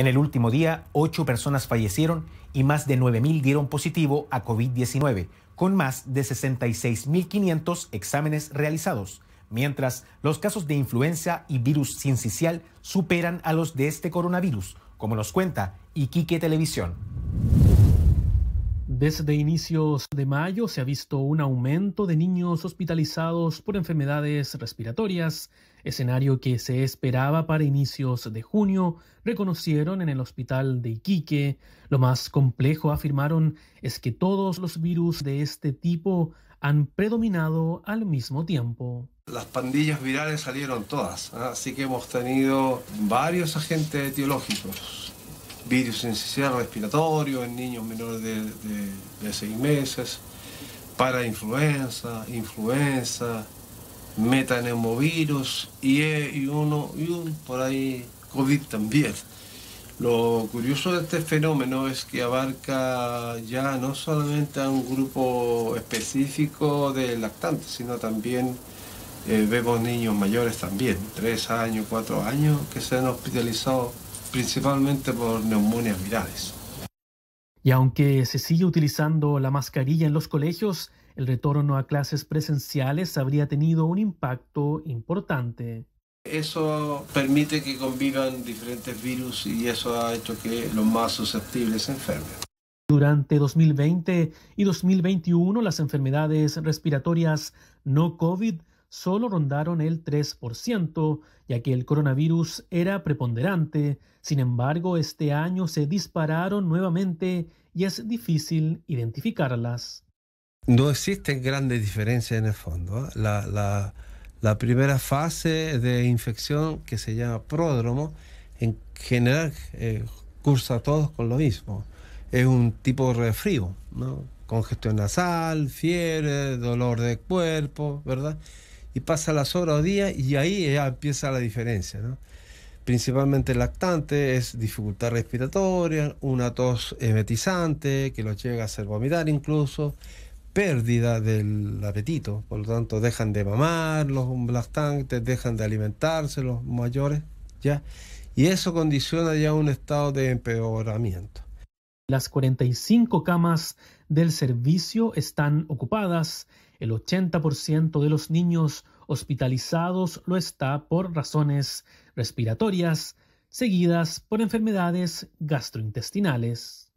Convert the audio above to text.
En el último día, ocho personas fallecieron y más de 9.000 dieron positivo a COVID-19, con más de 66.500 exámenes realizados, mientras los casos de influenza y virus sincicial superan a los de este coronavirus, como nos cuenta Iquique Televisión. Desde inicios de mayo se ha visto un aumento de niños hospitalizados por enfermedades respiratorias, escenario que se esperaba para inicios de junio, reconocieron en el hospital de Iquique. Lo más complejo, afirmaron, es que todos los virus de este tipo han predominado al mismo tiempo. Las pandillas virales salieron todas, ¿ah? así que hemos tenido varios agentes etiológicos virus respiratorio en niños menores de, seis meses, para influenza, influenza, metanemovirus y, eh, y uno y un por ahí COVID también. Lo curioso de este fenómeno es que abarca ya no solamente a un grupo específico de lactantes, sino también eh, vemos niños mayores también, tres años, cuatro años, que se han hospitalizado principalmente por neumonías virales. Y aunque se sigue utilizando la mascarilla en los colegios, el retorno a clases presenciales habría tenido un impacto importante. Eso permite que convivan diferentes virus y eso ha hecho que los más susceptibles se enfermen. Durante 2020 y 2021, las enfermedades respiratorias no COVID solo rondaron el 3%, ya que el coronavirus era preponderante. Sin embargo, este año se dispararon nuevamente y es difícil identificarlas. No existen grandes diferencias en el fondo. ¿eh? La, la, primera fase de infección, que se llama pródromo, en general eh, cursa todos con lo mismo. Es un tipo de resfrío, congestión nasal, fiebre, dolor de cuerpo, ¿verdad? y pasa las horas o días y ahí ya empieza la diferencia. Principalmente el lactante es dificultad respiratoria, una tos emetizante que los llega a hacer vomitar incluso, pérdida del apetito, por lo tanto dejan de mamar los lactantes, dejan de alimentarse los mayores, ¿ya? Y eso condiciona ya un estado de empeoramiento. Las 45 camas del servicio están ocupadas. El 80% de los niños hospitalizados lo está por razones respiratorias, seguidas por enfermedades gastrointestinales.